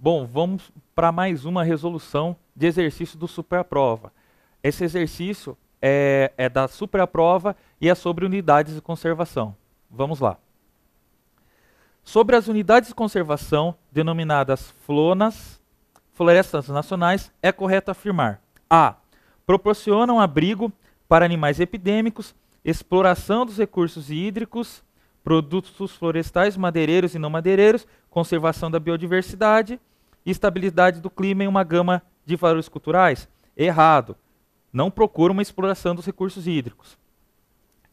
Bom, vamos para mais uma resolução de exercício do Superprova. Esse exercício é, é da Superprova e é sobre unidades de conservação. Vamos lá. Sobre as unidades de conservação, denominadas flonas, florestas nacionais, é correto afirmar A. Proporcionam abrigo para animais epidêmicos, exploração dos recursos hídricos produtos florestais, madeireiros e não madeireiros, conservação da biodiversidade estabilidade do clima em uma gama de valores culturais. Errado. Não procura uma exploração dos recursos hídricos.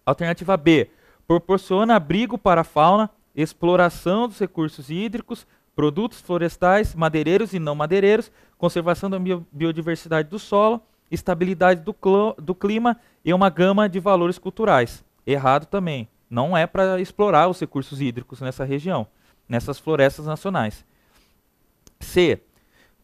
Alternativa B. Proporciona abrigo para a fauna, exploração dos recursos hídricos, produtos florestais, madeireiros e não madeireiros, conservação da biodiversidade do solo, estabilidade do, do clima e uma gama de valores culturais. Errado também não é para explorar os recursos hídricos nessa região, nessas florestas nacionais. C.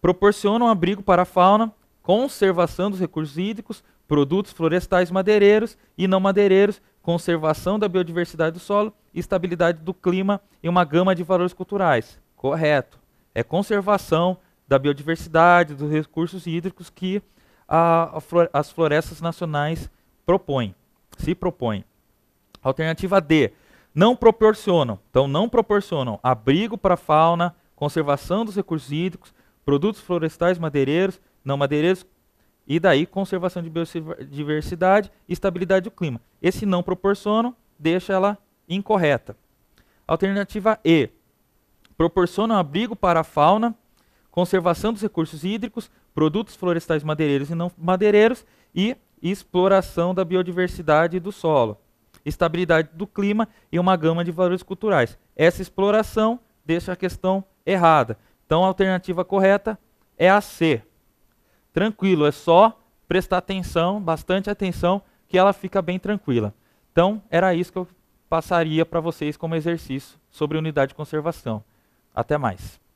Proporciona um abrigo para a fauna, conservação dos recursos hídricos, produtos florestais madeireiros e não madeireiros, conservação da biodiversidade do solo, estabilidade do clima e uma gama de valores culturais. Correto. É conservação da biodiversidade, dos recursos hídricos que a, a as florestas nacionais propõem, se propõem. Alternativa D, não proporcionam. Então, não proporcionam abrigo para a fauna, conservação dos recursos hídricos, produtos florestais madeireiros, não madeireiros, e daí conservação de biodiversidade e estabilidade do clima. Esse não proporcionam deixa ela incorreta. Alternativa E, proporcionam abrigo para a fauna, conservação dos recursos hídricos, produtos florestais madeireiros e não madeireiros e exploração da biodiversidade do solo estabilidade do clima e uma gama de valores culturais. Essa exploração deixa a questão errada. Então a alternativa correta é a C. Tranquilo, é só prestar atenção, bastante atenção, que ela fica bem tranquila. Então era isso que eu passaria para vocês como exercício sobre unidade de conservação. Até mais.